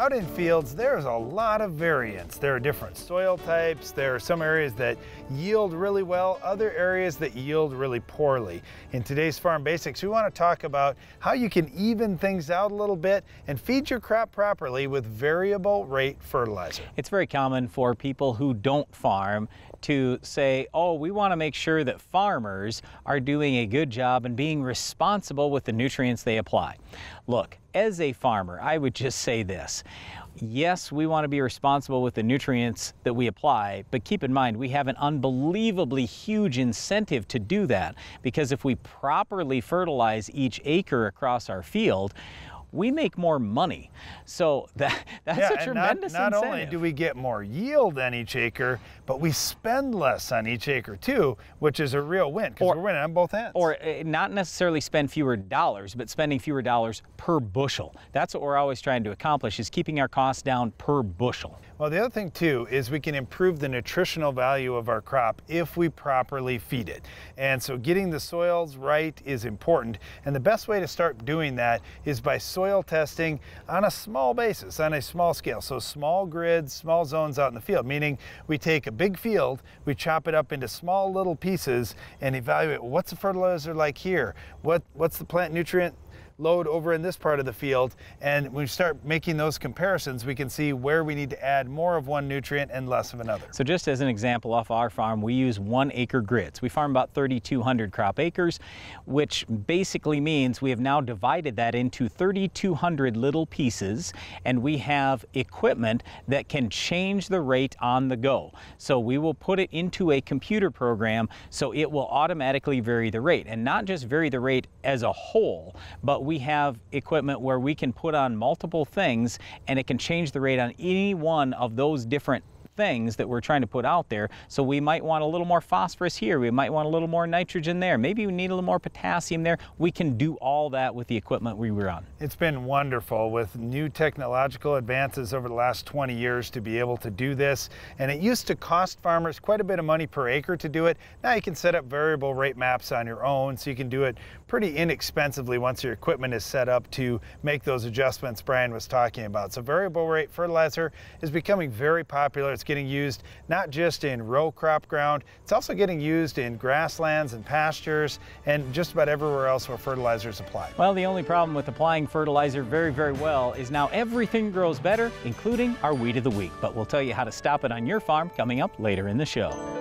Out in fields, there's a lot of variance. There are different soil types. There are some areas that yield really well, other areas that yield really poorly. In today's Farm Basics, we want to talk about how you can even things out a little bit and feed your crop properly with variable rate fertilizer. It's very common for people who don't farm to say, oh, we want to make sure that farmers are doing a good job and being responsible with the nutrients they apply. Look, as a farmer, I would just say this. Yes, we want to be responsible with the nutrients that we apply, but keep in mind we have an unbelievably huge incentive to do that because if we properly fertilize each acre across our field, we make more money. So that, that's yeah, a tremendous not, not incentive. only do we get more yield on each acre, but we spend less on each acre too, which is a real win because we're winning on both ends. Or eh, not necessarily spend fewer dollars, but spending fewer dollars per bushel. That's what we're always trying to accomplish is keeping our costs down per bushel. Well, the other thing too is we can improve the nutritional value of our crop if we properly feed it. And so getting the soils right is important. And the best way to start doing that is by soil soil testing on a small basis, on a small scale. So small grids, small zones out in the field, meaning we take a big field, we chop it up into small little pieces and evaluate what's the fertilizer like here? What, what's the plant nutrient load over in this part of the field. And when we start making those comparisons, we can see where we need to add more of one nutrient and less of another. So just as an example off our farm, we use one acre grits. We farm about 3,200 crop acres, which basically means we have now divided that into 3,200 little pieces and we have equipment that can change the rate on the go. So we will put it into a computer program so it will automatically vary the rate and not just vary the rate as a whole, but we have equipment where we can put on multiple things and it can change the rate on any one of those different things that we're trying to put out there. So we might want a little more phosphorus here. We might want a little more nitrogen there. Maybe we need a little more potassium there. We can do all that with the equipment we were on. It's been wonderful with new technological advances over the last 20 years to be able to do this. And it used to cost farmers quite a bit of money per acre to do it. Now you can set up variable rate maps on your own so you can do it pretty inexpensively once your equipment is set up to make those adjustments Brian was talking about. So variable rate fertilizer is becoming very popular. It's getting used not just in row crop ground, it's also getting used in grasslands and pastures and just about everywhere else where fertilizer is applied. Well, the only problem with applying fertilizer very, very well is now everything grows better, including our weed of the week. But we'll tell you how to stop it on your farm coming up later in the show.